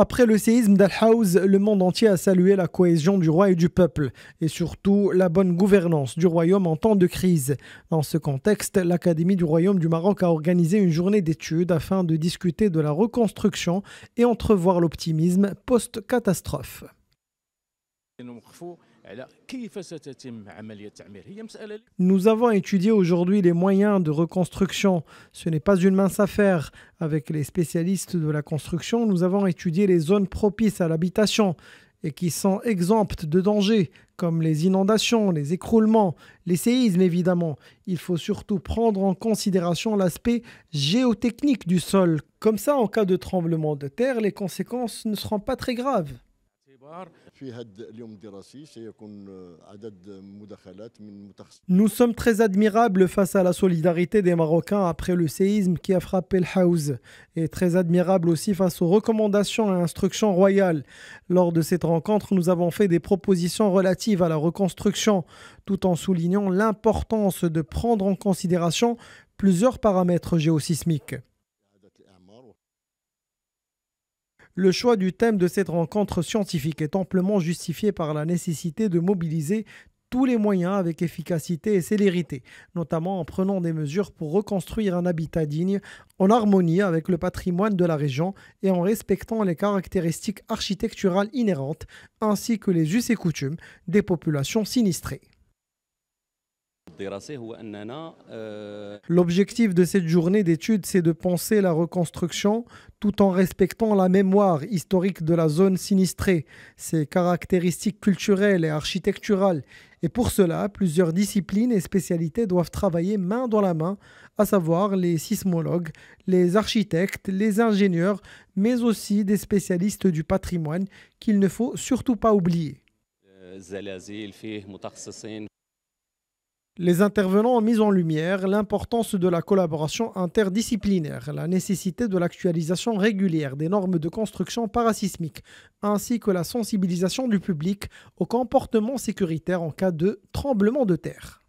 Après le séisme d'Al-Haouz, le monde entier a salué la cohésion du roi et du peuple, et surtout la bonne gouvernance du royaume en temps de crise. Dans ce contexte, l'Académie du Royaume du Maroc a organisé une journée d'études afin de discuter de la reconstruction et entrevoir l'optimisme post-catastrophe. Nous avons étudié aujourd'hui les moyens de reconstruction. Ce n'est pas une mince affaire. Avec les spécialistes de la construction, nous avons étudié les zones propices à l'habitation et qui sont exemptes de dangers comme les inondations, les écroulements, les séismes évidemment. Il faut surtout prendre en considération l'aspect géotechnique du sol. Comme ça, en cas de tremblement de terre, les conséquences ne seront pas très graves. Nous sommes très admirables face à la solidarité des Marocains après le séisme qui a frappé le House et très admirables aussi face aux recommandations et instructions royales. Lors de cette rencontre, nous avons fait des propositions relatives à la reconstruction tout en soulignant l'importance de prendre en considération plusieurs paramètres géosismiques. Le choix du thème de cette rencontre scientifique est amplement justifié par la nécessité de mobiliser tous les moyens avec efficacité et célérité, notamment en prenant des mesures pour reconstruire un habitat digne, en harmonie avec le patrimoine de la région et en respectant les caractéristiques architecturales inhérentes, ainsi que les us et coutumes des populations sinistrées. Euh, L'objectif de cette journée d'étude, c'est de penser la reconstruction tout en respectant la mémoire historique de la zone sinistrée, ses caractéristiques culturelles et architecturales. Et pour cela, plusieurs disciplines et spécialités doivent travailler main dans la main, à savoir les sismologues, les architectes, les ingénieurs, mais aussi des spécialistes du patrimoine qu'il ne faut surtout pas oublier. Euh, les intervenants ont mis en lumière l'importance de la collaboration interdisciplinaire, la nécessité de l'actualisation régulière des normes de construction parasismique, ainsi que la sensibilisation du public au comportement sécuritaire en cas de tremblement de terre.